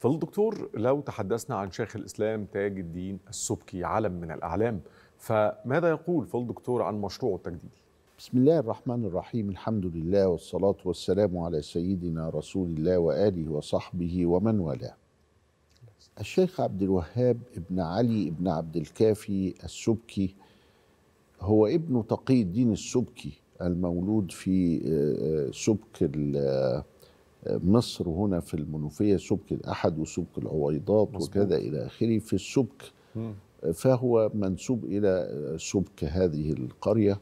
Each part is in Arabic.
فالدكتور لو تحدثنا عن شيخ الإسلام تاج الدين السبكي علم من الأعلام فماذا يقول فالدكتور عن مشروعه التجديدي؟ بسم الله الرحمن الرحيم الحمد لله والصلاة والسلام على سيدنا رسول الله وآله وصحبه ومن والاه الشيخ عبد الوهاب ابن علي ابن عبد الكافي السبكي هو ابن تقي الدين السبكي المولود في آه، آه، سبك مصر هنا في المنوفيه سبك الاحد وسبك العويضات وكذا الى اخره في السبك فهو منسوب الى سبك هذه القريه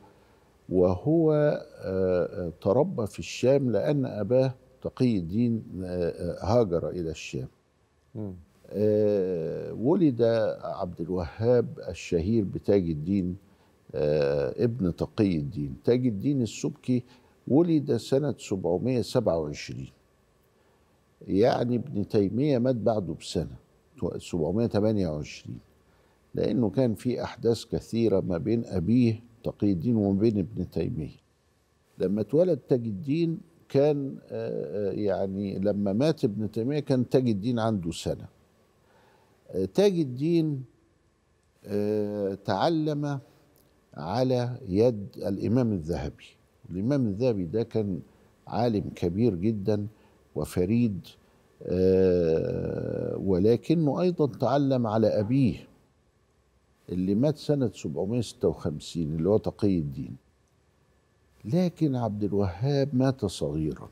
وهو آه، آه، تربى في الشام لان اباه تقي الدين آه، هاجر الى الشام ولد عبد الوهاب الشهير بتاج الدين ابن تقي الدين تاج الدين السبكي ولد سنة 727 يعني ابن تيمية مات بعده بسنة 728 لأنه كان في أحداث كثيرة ما بين أبيه تقي الدين وما بين ابن تيمية لما اتولد تاج الدين كان آه، آه، يعني لما مات ابن تيمية كان تاج الدين عنده سنة آه، تاج الدين تعلم على يد الإمام الذهبي الإمام الذهبي ده كان عالم كبير جداً وفريد آه، ولكنه أيضا تعلم على أبيه اللي مات سنة 756 اللي هو تقي الدين لكن عبد الوهاب مات صغيرا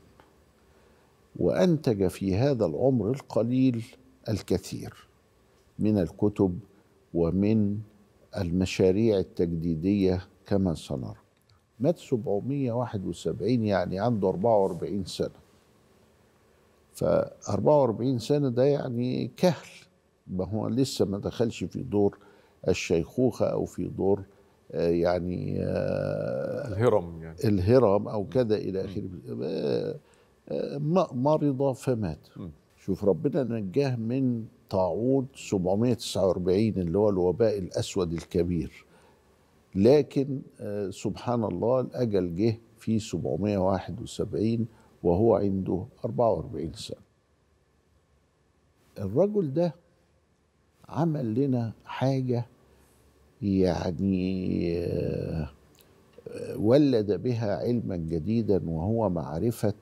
وأنتج في هذا العمر القليل الكثير من الكتب ومن المشاريع التجديدية كما سنرى مات 771 يعني عنده 44 سنة ف 44 سنه ده يعني كهل ما هو لسه ما دخلش في دور الشيخوخه او في دور آه، يعني آه، الهرم يعني الهرم او كذا الى اخره آه، مرض فمات شوف ربنا نجاه من طاعون 749 اللي هو الوباء الاسود الكبير لكن سبحان الله الاجل جه في 771 وهو عنده 44 سنة الرجل ده عمل لنا حاجة يعني آه، ولد بها علما جديدا وهو معرفة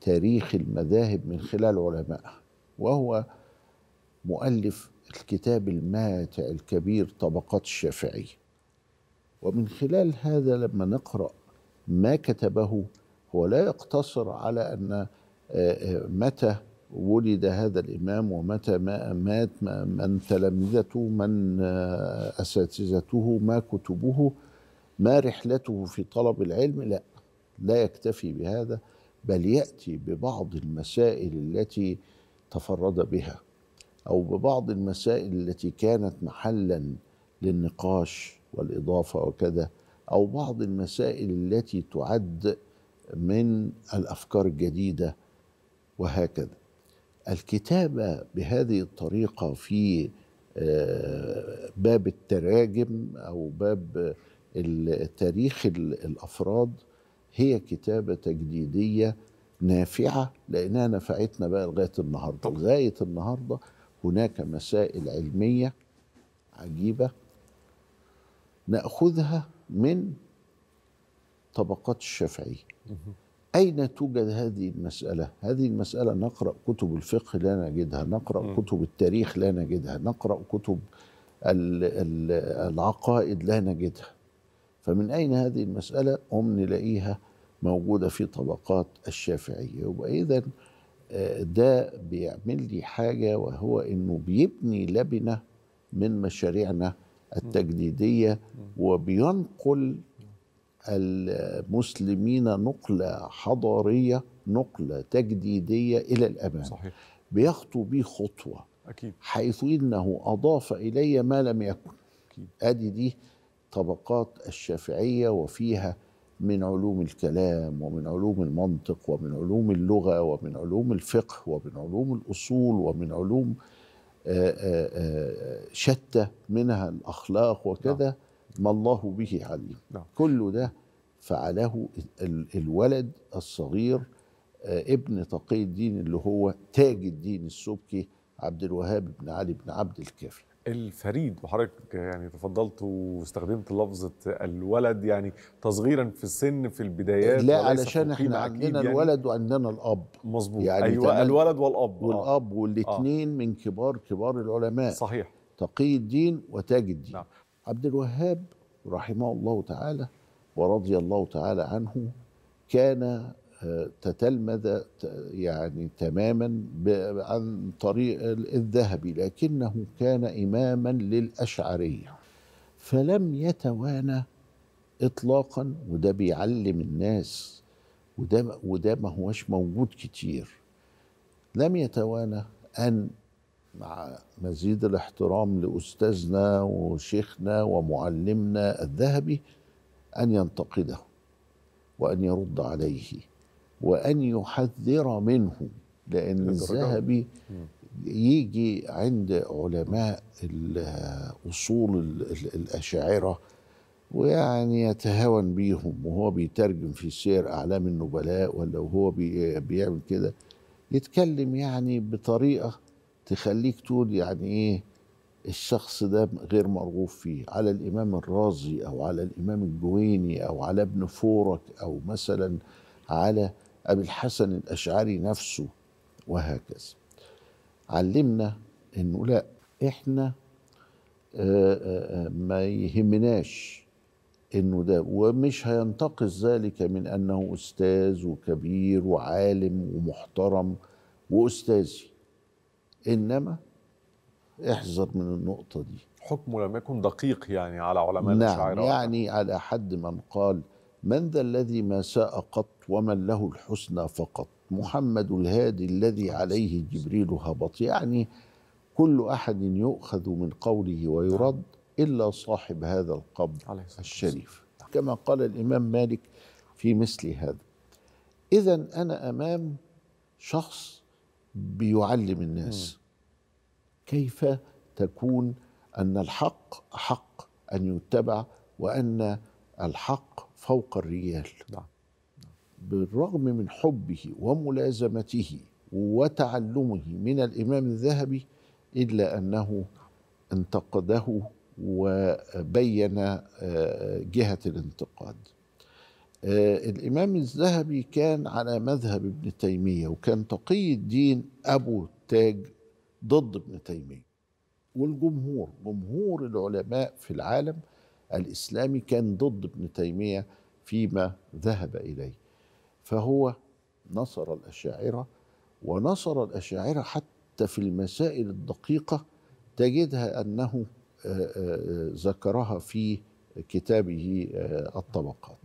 تاريخ المذاهب من خلال علمائها وهو مؤلف الكتاب الماتع الكبير طبقات الشافعية ومن خلال هذا لما نقرأ ما كتبه هو لا يقتصر على أن آه، آه، متى ولد هذا الإمام ومتى ما مات من تلامذته من آه، أساتذته ما كتبه ما رحلته في طلب العلم لا لا يكتفي بهذا بل يأتي ببعض المسائل التي تفرد بها أو ببعض المسائل التي كانت محلا للنقاش والإضافة وكذا أو بعض المسائل التي تعد من الافكار الجديده وهكذا الكتابه بهذه الطريقه في آه، باب التراجم او باب تاريخ الافراد هي كتابه تجديديه نافعه لانها نفعتنا بقى لغايه النهارده لغايه النهارده هناك مسائل علميه عجيبه ناخذها من طبقات الشافعي أين توجد هذه المسألة؟ هذه المسألة نقرأ كتب الفقه لا نجدها نقرأ كتب التاريخ لا نجدها نقرأ كتب العقائد لا نجدها فمن أين هذه المسألة؟ هم نلاقيها موجودة في طبقات الشافعية وإذا آه، ده بيعمل لي حاجة وهو أنه بيبني لبنة من مشاريعنا التجديدية وبينقل المسلمين نقلة حضارية نقلة تجديدية إلى الأمام صحيح. بيخطو بي خطوة أكيد. حيث إنه أضاف إلي ما لم يكن أدي دي طبقات الشافعية وفيها من علوم الكلام ومن علوم المنطق ومن علوم اللغة ومن علوم الفقه ومن علوم الأصول ومن علوم آه، آه، آه، شتى منها الأخلاق وكذا نعم. ما الله به عليم نعم. كل ده فعله الولد الصغير آه، ابن تقي الدين اللي هو تاج الدين السبكي عبد الوهاب بن علي بن عبد الكافي الفريد وحضرتك يعني تفضلت واستخدمت لفظة الولد يعني تصغيرا في السن في البدايات لا علشان احنا عندنا يعني الولد وعندنا الأب مظبوط يعني أيوة الولد والأب آه. والأب آه. والاثنين آه. من كبار كبار العلماء صحيح تقي الدين وتاج الدين نعم. عبد الوهاب رحمه الله تعالى ورضي الله تعالى عنه كان آه، تتلمذ يعني تماما عن طريق الذهبي لكنه كان إماما للأشعرية فلم يتوانى إطلاقا وده بيعلم الناس وده, وده ما هوش موجود كتير لم يتوانى أن مع مزيد الاحترام لاستاذنا وشيخنا ومعلمنا الذهبي ان ينتقده وان يرد عليه وان يحذر منه لان الذهبي يجي عند علماء اصول الاشاعره ويعني يتهاون بيهم وهو بيترجم في سير اعلام النبلاء ولا وهو بيعمل كده يتكلم يعني بطريقه تخليك تقول يعني ايه الشخص ده غير مرغوب فيه على الامام الرازي او على الامام الجويني او على ابن فورك او مثلا على ابي الحسن الاشعري نفسه وهكذا علمنا انه لا احنا آه، آه، آه، ما يهمناش انه ده ومش هينتقص ذلك من انه استاذ وكبير وعالم ومحترم واستاذي انما احذر من النقطه دي حكمه لم يكن دقيق يعني على علماء نعم يعني على حد من قال من ذا الذي ما ساء قط ومن له الحسنى فقط محمد الهادي الذي عليه جبريل هبط يعني كل احد يؤخذ من قوله ويرد الا صاحب هذا القبر الشريف كما قال الامام مالك في مثل هذا اذا انا امام شخص بيعلم الناس كيف تكون ان الحق حق ان يتبع وان الحق فوق الرجال نعم. بالرغم من حبه وملازمته وتعلمه من الامام الذهبي الا انه انتقده وبين آه، جهه الانتقاد آه، الإمام الذهبي كان على مذهب ابن تيمية وكان تقي الدين أبو تاج ضد ابن تيمية والجمهور جمهور العلماء في العالم الإسلامي كان ضد ابن تيمية فيما ذهب إليه فهو نصر الأشاعرة ونصر الأشاعرة حتى في المسائل الدقيقة تجدها أنه آه، آه، ذكرها في كتابه الطبقات